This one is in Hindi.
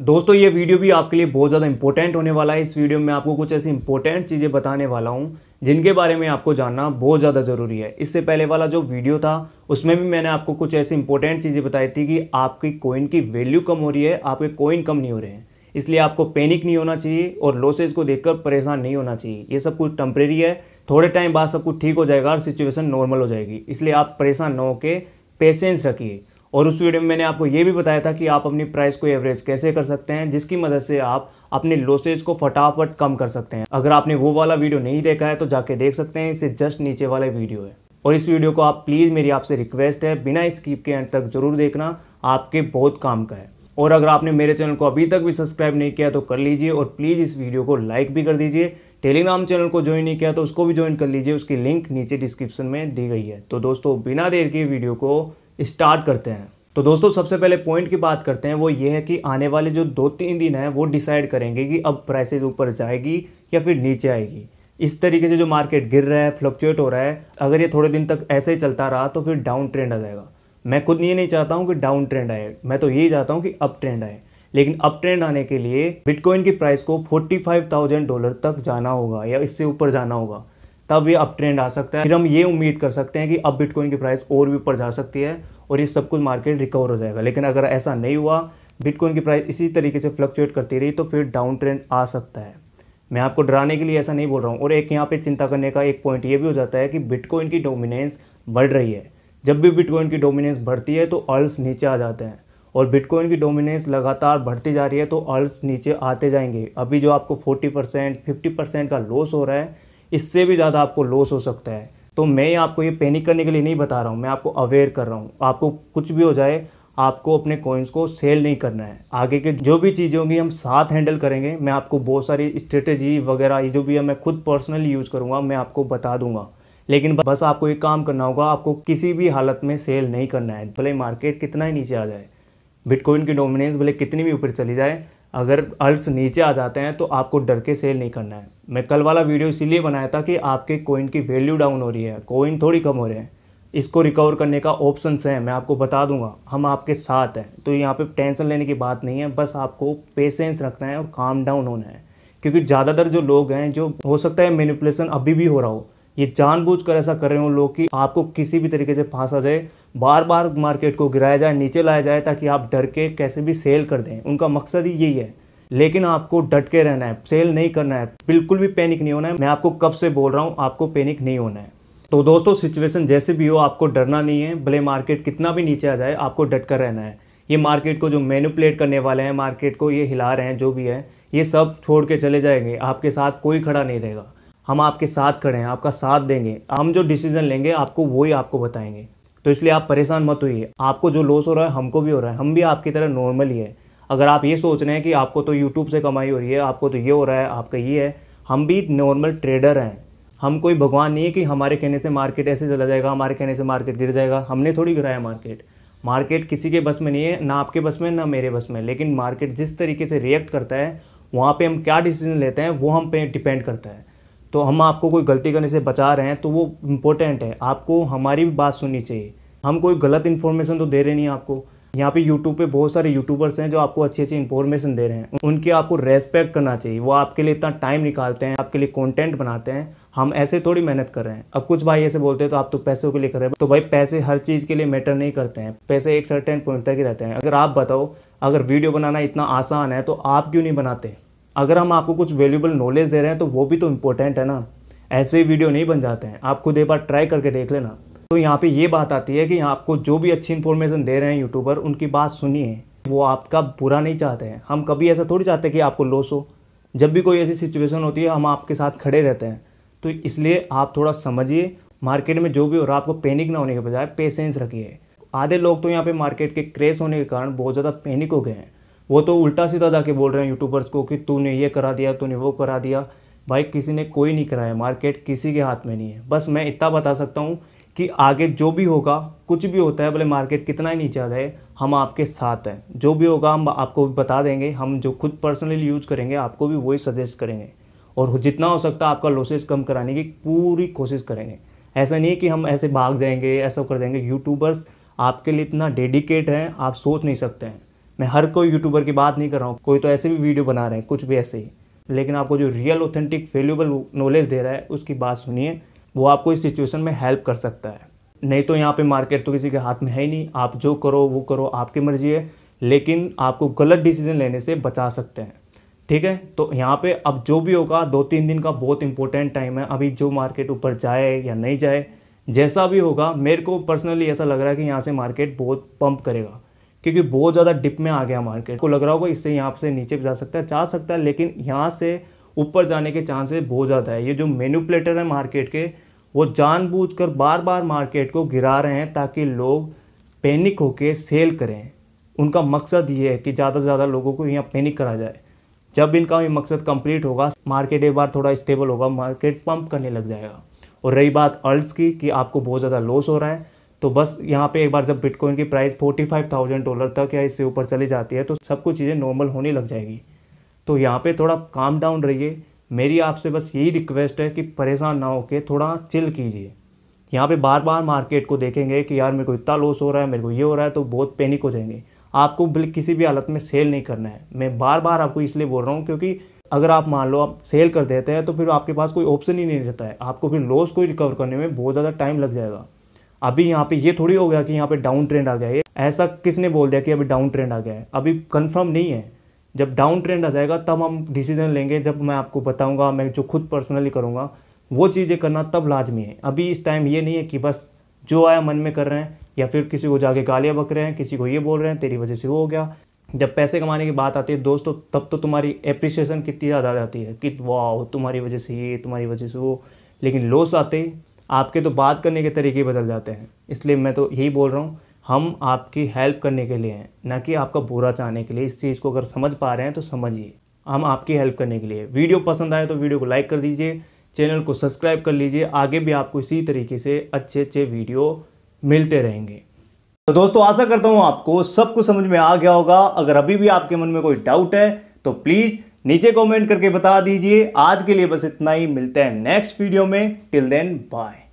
दोस्तों ये वीडियो भी आपके लिए बहुत ज़्यादा इंपॉर्टेंट होने वाला है इस वीडियो में आपको कुछ ऐसी इंपॉर्टेंट चीज़ें बताने वाला हूँ जिनके बारे में आपको जानना बहुत ज़्यादा ज़रूरी है इससे पहले वाला जो वीडियो था उसमें भी मैंने आपको कुछ ऐसी इंपॉर्टेंट चीज़ें बताई थी कि आपकी कोइन की वैल्यू कम हो रही है आपके कोइन कम नहीं हो रहे हैं इसलिए आपको पैनिक नहीं होना चाहिए और लॉसेज को देखकर परेशान नहीं होना चाहिए ये सब कुछ टम्प्रेरी है थोड़े टाइम बाद सब कुछ ठीक हो जाएगा और सिचुएशन नॉर्मल हो जाएगी इसलिए आप परेशान न होकर पेशेंस रखिए और उस वीडियो में मैंने आपको ये भी बताया था कि आप अपनी प्राइस को एवरेज कैसे कर सकते हैं जिसकी मदद से आप अपने लोसेज को फटाफट कम कर सकते हैं अगर आपने वो वाला वीडियो नहीं देखा है तो जाके देख सकते हैं इसे जस्ट नीचे वाला वीडियो है और इस वीडियो को आप प्लीज़ मेरी आपसे रिक्वेस्ट है बिना स्कीप के एंड तक जरूर देखना आपके बहुत काम का है और अगर आपने मेरे चैनल को अभी तक भी सब्सक्राइब नहीं किया तो कर लीजिए और प्लीज़ इस वीडियो को लाइक भी कर दीजिए टेलीग्राम चैनल को ज्वाइन नहीं किया तो उसको भी ज्वाइन कर लीजिए उसकी लिंक नीचे डिस्क्रिप्शन में दी गई है तो दोस्तों बिना देर के वीडियो को स्टार्ट करते हैं तो दोस्तों सबसे पहले पॉइंट की बात करते हैं वो ये है कि आने वाले जो दो तीन दिन हैं वो डिसाइड करेंगे कि अब प्राइसेज ऊपर जाएगी या फिर नीचे आएगी इस तरीके से जो मार्केट गिर रहा है फ्लक्चुएट हो रहा है अगर ये थोड़े दिन तक ऐसे ही चलता रहा तो फिर डाउन ट्रेंड आ जाएगा मैं खुद ये नहीं चाहता हूँ कि डाउन ट्रेंड आए मैं तो यही चाहता हूँ कि अप ट्रेंड आए लेकिन अप ट्रेंड आने के लिए बिटकॉइन की प्राइस को 45,000 डॉलर तक जाना होगा या इससे ऊपर जाना होगा तब ये अप ट्रेंड आ सकता है फिर हम ये उम्मीद कर सकते हैं कि अब बिटकॉइन की प्राइस और भी ऊपर जा सकती है और ये सब कुछ मार्केट रिकवर हो जाएगा लेकिन अगर ऐसा नहीं हुआ बिटकॉइन की प्राइस इसी तरीके से फ्लक्चुएट करती रही तो फिर डाउन ट्रेंड आ सकता है मैं आपको डराने के लिए ऐसा नहीं बोल रहा हूँ और एक यहाँ पे चिंता करने का एक पॉइंट ये भी हो जाता है कि बिटकॉइन की डोमिनेंस बढ़ रही है जब भी बिटकॉइन की डोमिनेंस बढ़ती है तो अर्ल्स नीचे आ जाते हैं और बिटकॉइन की डोमिनेंस लगातार बढ़ती जा रही है तो अर्ल्स नीचे आते जाएंगे अभी जो आपको 40 परसेंट फिफ्टी परसेंट का लॉस हो रहा है इससे भी ज़्यादा आपको लॉस हो सकता है तो मैं आपको ये पैनिक करने के लिए नहीं बता रहा हूँ मैं आपको अवेयर कर रहा हूँ आपको कुछ भी हो जाए आपको अपने कॉइन्स को सेल नहीं करना है आगे के जो भी चीज़ें होंगी हम साथ हैंडल करेंगे मैं आपको बहुत सारी स्ट्रेटेजी वगैरह ये जो भी है मैं खुद पर्सनली यूज़ करूँगा मैं आपको बता दूंगा लेकिन बस आपको एक काम करना होगा आपको किसी भी हालत में सेल नहीं करना है भले मार्केट कितना ही नीचे आ जाए बिटकॉइन की डोमिनेंस भले कितनी भी ऊपर चली जाए अगर अल्ट्स नीचे आ जाते हैं तो आपको डर के सेल नहीं करना है मैं कल वाला वीडियो इसीलिए बनाया था कि आपके कोइन की वैल्यू डाउन हो रही है कोइन थोड़ी कम हो रहे हैं इसको रिकवर करने का ऑप्शंस है मैं आपको बता दूंगा हम आपके साथ हैं तो यहाँ पे टेंशन लेने की बात नहीं है बस आपको पेशेंस रखना है और काम डाउन होना है क्योंकि ज़्यादातर जो लोग हैं जो हो सकता है मैनिपुलेशन अभी भी हो रहा हो ये जानबूझ ऐसा कर रहे हो लोग कि आपको किसी भी तरीके से फांसा जाए बार बार मार्केट को गिराया जाए नीचे लाया जाए ताकि आप डर के कैसे भी सेल कर दें उनका मकसद ही यही है लेकिन आपको डट के रहना है सेल नहीं करना है बिल्कुल भी पैनिक नहीं होना है मैं आपको कब से बोल रहा हूँ आपको पैनिक नहीं होना है तो दोस्तों सिचुएशन जैसे भी हो आपको डरना नहीं है भले मार्केट कितना भी नीचे आ जाए आपको डट कर रहना है ये मार्केट को जो मैनिपुलेट करने वाले हैं मार्केट को ये हिला रहे हैं जो भी है ये सब छोड़ के चले जाएंगे आपके साथ कोई खड़ा नहीं रहेगा हम आपके साथ खड़े हैं आपका साथ देंगे हम जो डिसीज़न लेंगे आपको वही आपको बताएंगे तो इसलिए आप परेशान मत होइए आपको जो लॉस हो रहा है हमको भी हो रहा है हम भी आपकी तरह नॉर्मल ही है अगर आप ये सोच रहे हैं कि आपको तो यूट्यूब से कमाई हो रही है आपको तो ये हो रहा है आपका ये है हम भी नॉर्मल ट्रेडर हैं हम कोई भगवान नहीं है कि हमारे कहने से मार्केट ऐसे चला जाएगा हमारे कहने से मार्केट गिर जाएगा हमने थोड़ी गिराया मार्केट मार्केट किसी के बस में नहीं है ना आपके बस में ना मेरे बस में लेकिन मार्केट जिस तरीके से रिएक्ट करता है वहाँ पे हम क्या डिसीजन लेते हैं वो हम पे डिपेंड करता है तो हम आपको कोई गलती करने से बचा रहे हैं तो वो इम्पोर्टेंट है आपको हमारी भी बात सुननी चाहिए हम कोई गलत इन्फॉर्मेशन तो दे रहे नहीं आपको यहाँ पे यूट्यूब पे बहुत सारे यूट्यूबर्स हैं जो आपको अच्छी अच्छी इन्फॉर्मेशन दे रहे हैं उनके आपको रेस्पेक्ट करना चाहिए वो आपके लिए इतना टाइम निकालते हैं आपके लिए कंटेंट बनाते हैं हम ऐसे थोड़ी मेहनत कर रहे हैं अब कुछ भाई ऐसे बोलते हैं तो आप तो पैसों के लिए कर रहे हैं तो भाई पैसे हर चीज़ के लिए मैटर नहीं करते हैं पैसे एक सर्टेन पॉइंट तक ही रहते हैं अगर आप बताओ अगर वीडियो बनाना इतना आसान है तो आप क्यों नहीं बनाते अगर हम आपको कुछ वैल्यूबल नॉलेज दे रहे हैं तो वो भी तो इम्पोर्टेंट है ना ऐसे ही वीडियो नहीं बन जाते हैं आप खुद एक बार ट्राई करके देख लेना तो यहाँ पे ये बात आती है कि आपको जो भी अच्छी इन्फॉर्मेशन दे रहे हैं यूट्यूबर उनकी बात सुनिए वो आपका बुरा नहीं चाहते हैं हम कभी ऐसा थोड़ी चाहते कि आपको लॉस हो जब भी कोई ऐसी सिचुएशन होती है हम आपके साथ खड़े रहते हैं तो इसलिए आप थोड़ा समझिए मार्केट में जो भी हो रहा है आपको पैनिक ना होने के बजाय पेशेंस रखिए आधे लोग तो यहाँ पे मार्केट के क्रेश होने के कारण बहुत ज़्यादा पैनिक हो गए हैं वो तो उल्टा सीधा जाके बोल रहे हैं यूट्यूबर्स को कि तूने ये करा दिया तूने वो करा दिया भाई किसी ने कोई नहीं कराया मार्केट किसी के हाथ में नहीं है बस मैं इतना बता सकता हूँ कि आगे जो भी होगा कुछ भी होता है भले मार्केट कितना ही नीचे आ जाए हम आपके साथ हैं जो भी होगा हम आपको बता देंगे हम जो खुद पर्सनली यूज करेंगे आपको भी वही सजेस्ट करेंगे और जितना हो सकता है आपका लॉसेज कम कराने की पूरी कोशिश करेंगे ऐसा नहीं है कि हम ऐसे भाग जाएंगे ऐसा कर देंगे यूट्यूबर्स आपके लिए इतना डेडिकेट हैं आप सोच नहीं सकते हैं मैं हर कोई यूट्यूबर की बात नहीं कर रहा हूँ कोई तो ऐसे भी वीडियो बना रहे हैं कुछ भी ऐसे ही लेकिन आपको जो रियल ऑथेंटिक वेल्यूबल नॉलेज दे रहा है उसकी बात सुनिए वो आपको इस सिचुएशन में हेल्प कर सकता है नहीं तो यहाँ पे मार्केट तो किसी के हाथ में है ही नहीं आप जो करो वो करो आपकी मर्जी है लेकिन आपको गलत डिसीजन लेने से बचा सकते हैं ठीक है तो यहाँ पे अब जो भी होगा दो तीन दिन का बहुत इंपॉर्टेंट टाइम है अभी जो मार्केट ऊपर जाए या नहीं जाए जैसा भी होगा मेरे को पर्सनली ऐसा लग रहा है कि यहाँ से मार्केट बहुत पंप करेगा क्योंकि बहुत ज़्यादा डिप में आ गया मार्केट को लग रहा होगा इससे यहाँ से नीचे जा सकता है जा सकता है लेकिन यहाँ से ऊपर जाने के चांसेस बहुत ज़्यादा है ये जो मेनुपलेटर है मार्केट के वो जानबूझकर बार बार मार्केट को गिरा रहे हैं ताकि लोग पैनिक होकर सेल करें उनका मकसद ये है कि ज़्यादा से ज़्यादा लोगों को यहाँ पैनिक करा जाए जब इनका ये मकसद कंप्लीट होगा मार्केट एक बार थोड़ा स्टेबल होगा मार्केट पंप करने लग जाएगा और रही बात अर्ल्स की कि आपको बहुत ज़्यादा लॉस हो रहा है तो बस यहाँ पे एक बार जब बिटकॉइन की प्राइस 45,000 डॉलर तक या इससे ऊपर चली जाती है तो सब कुछ चीज़ें नॉर्मल होने लग जाएगी तो यहाँ पे थोड़ा काम डाउन रहिए मेरी आपसे बस यही रिक्वेस्ट है कि परेशान ना होके थोड़ा चिल कीजिए यहाँ पे बार बार मार्केट को देखेंगे कि यार मेरे को इतना लॉस हो रहा है मेरे को ये हो रहा है तो बहुत पैनिक हो जाएंगे आपको किसी भी हालत में सेल नहीं करना है मैं बार बार आपको इसलिए बोल रहा हूँ क्योंकि अगर आप मान लो आप सेल कर देते हैं तो फिर आपके पास कोई ऑप्शन ही नहीं रहता है आपको फिर लॉस को रिकवर करने में बहुत ज़्यादा टाइम लग जाएगा अभी यहाँ पे ये थोड़ी हो गया कि यहाँ पे डाउन ट्रेंड आ गया है ऐसा किसने बोल दिया कि अभी डाउन ट्रेंड आ गया है अभी कंफर्म नहीं है जब डाउन ट्रेंड आ जाएगा तब हम डिसीजन लेंगे जब मैं आपको बताऊँगा मैं जो खुद पर्सनली करूँगा वो चीज़ें करना तब लाजमी है अभी इस टाइम ये नहीं है कि बस जो आया मन में कर रहे हैं या फिर किसी को जाके गालियाँ बक रहे हैं किसी को ये बोल रहे हैं तेरी वजह से वो हो गया जब पैसे कमाने की बात आती है दोस्तों तब तो तुम्हारी अप्रिसिएशन कितनी ज़्यादा आ जाती है कि वाह तुम्हारी वजह से ये तुम्हारी वजह से वो लेकिन लॉस आते आपके तो बात करने के तरीके बदल जाते हैं इसलिए मैं तो यही बोल रहा हूँ हम आपकी हेल्प करने के लिए हैं ना कि आपका बुरा चाहने के लिए इस चीज़ को अगर समझ पा रहे हैं तो समझिए हम आपकी हेल्प करने के लिए वीडियो पसंद आए तो वीडियो को लाइक कर दीजिए चैनल को सब्सक्राइब कर लीजिए आगे भी आपको इसी तरीके से अच्छे अच्छे वीडियो मिलते रहेंगे तो दोस्तों आशा करता हूँ आपको सब कुछ समझ में आ गया होगा अगर अभी भी आपके मन में कोई डाउट है तो प्लीज़ नीचे कमेंट करके बता दीजिए आज के लिए बस इतना ही मिलते हैं नेक्स्ट वीडियो में टिल देन बाय